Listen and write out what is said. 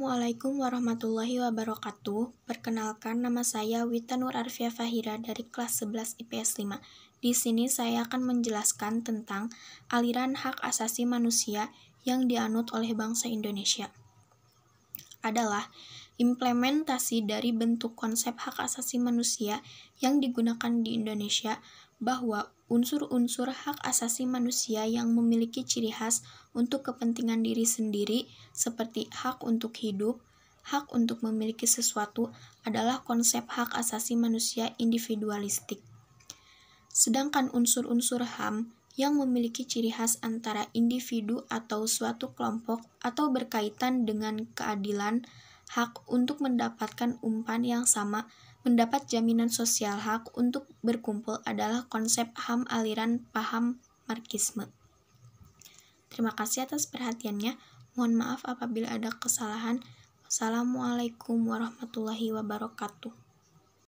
Assalamualaikum warahmatullahi wabarakatuh. Perkenalkan nama saya Wita Nur Arfia Fahira dari kelas 11 IPS 5. Di sini saya akan menjelaskan tentang aliran hak asasi manusia yang dianut oleh bangsa Indonesia. Adalah implementasi dari bentuk konsep hak asasi manusia yang digunakan di Indonesia bahwa unsur-unsur hak asasi manusia yang memiliki ciri khas untuk kepentingan diri sendiri seperti hak untuk hidup, hak untuk memiliki sesuatu adalah konsep hak asasi manusia individualistik. Sedangkan unsur-unsur HAM yang memiliki ciri khas antara individu atau suatu kelompok atau berkaitan dengan keadilan, hak untuk mendapatkan umpan yang sama, mendapat jaminan sosial hak untuk berkumpul adalah konsep HAM aliran paham Marxisme. Terima kasih atas perhatiannya. Mohon maaf apabila ada kesalahan. Assalamualaikum warahmatullahi wabarakatuh.